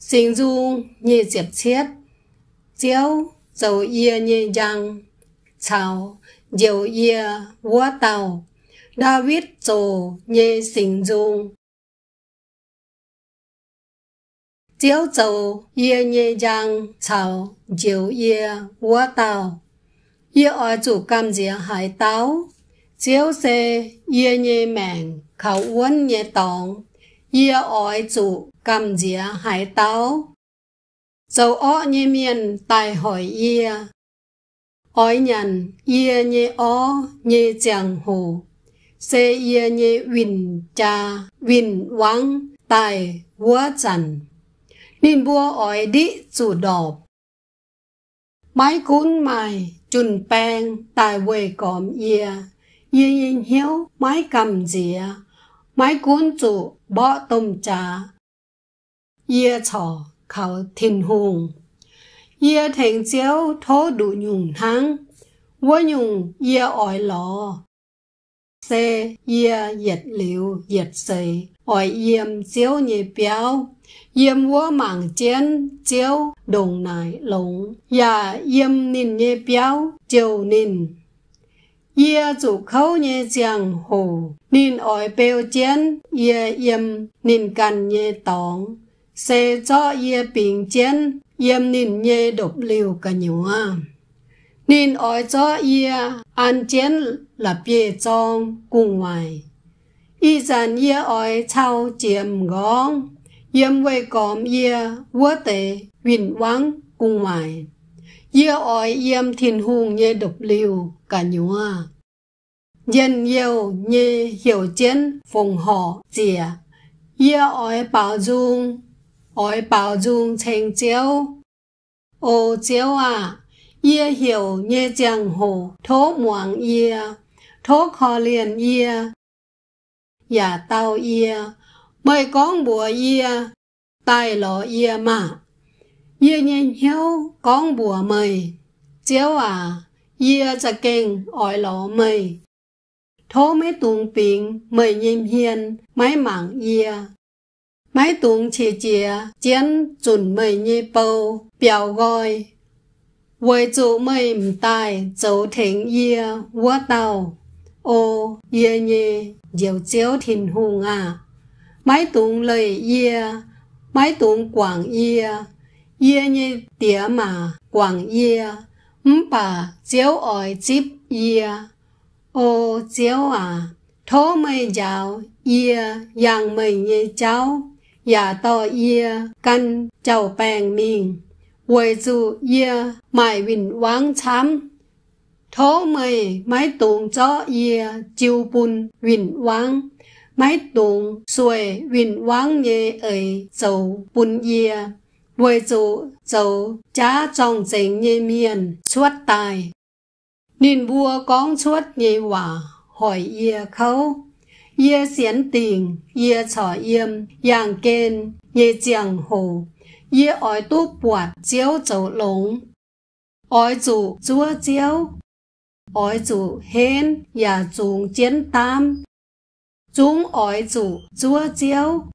sinh du như diệp thiết chiếu dầu yê như giang chào diều yê vua tàu david trồ như sinh du chiếu dầu yê như giang chào diều yê vua tàu yê ở chủ cam dĩa hải táo chiếu xe yê như mảng khẩu uốn như tòng ye oi chủ cầm dĩa hải táo. Dầu o nhé miền tài hỏi ye. Oi nhận ye nhé o nhé chẳng hồ. Se ye nhé vinh cha vinh vắng tài vua chẳng. Nên bua oi đi chủ đọp. mai cún mai chùn bèng tài quê còm ye. Ye yên hiếu mai cầm dĩa 买罐子 bỏ tôm trà. Yê trò khảo thiên hùng. Yê thành chiếu thố đủ nhùng thắng. Vô nhùng yê ỏi lò. Xe yê yết liu yết xây. Ỏi yêm chiếu nhị béo. Yêm vô mảng chiến chiếu đồng nải lồng. Yà dạ yêm nín nhị béo chiều nín ye zu khâu nhẹ giang hồ nín ỏi bèo chén ye yếm nín gần nhẹ tòng xe cho ye bình chén yếm nín nhẹ độc liều cả nhúa nín ỏi cho ye an chén là bia trong cùng ngoài y dàn ye ỏi chao chiếm gong yếm về còm ye vua tệ vinh vắng cùng ngoài yêu oi yem thiên hùng như độc liều cả nhúa dân yêu như hiểu chiến phòng họ dìa yêu oi bảo dung oi bảo dung thành chiếu ô chiếu à yêu hiểu như giang hồ thố muang ye thố khó liền ye giả tao ye mời con bùa ye tài lọ ye mà ye nhen con bùa mày chéo à ye cha kinh ỏi lỗ mày thố mấy tuồng bình mày nhìn hiền mấy mảng ye mấy tuồng chỉ chìa chiến chuẩn mày nhị bầu biểu gọi với chủ mày mù tài dấu thỉnh ye vua tàu ô ye nhị diều chéo thìn hùng à mấy tuồng lời ye mấy tuồng quảng ye ye ni địa mà quảng ye mpa cháu ỏi chip ye ô cháu à thô mây giàu ye yang mây như cháu ya to ye căn cháu bèn mình quầy dù ye mải vinh vắng chám thô mây mái tuồng cho ye chiêu bùn vinh vắng mái tuồng xuề vinh vắng như ơi, dầu bùn ye với chủ dấu cha trọng chính như miền suốt tài. Nên vua con suốt như quả hỏi yê khấu. Yê xiến tình, yê trò yêm, yàng kên, yê giang hồ, yê ói tu bọt chiếu dấu lống. Ói chủ chúa chiếu, ói chủ hên, yà chúng chiến tam. Chúng ói chủ chúa chiếu.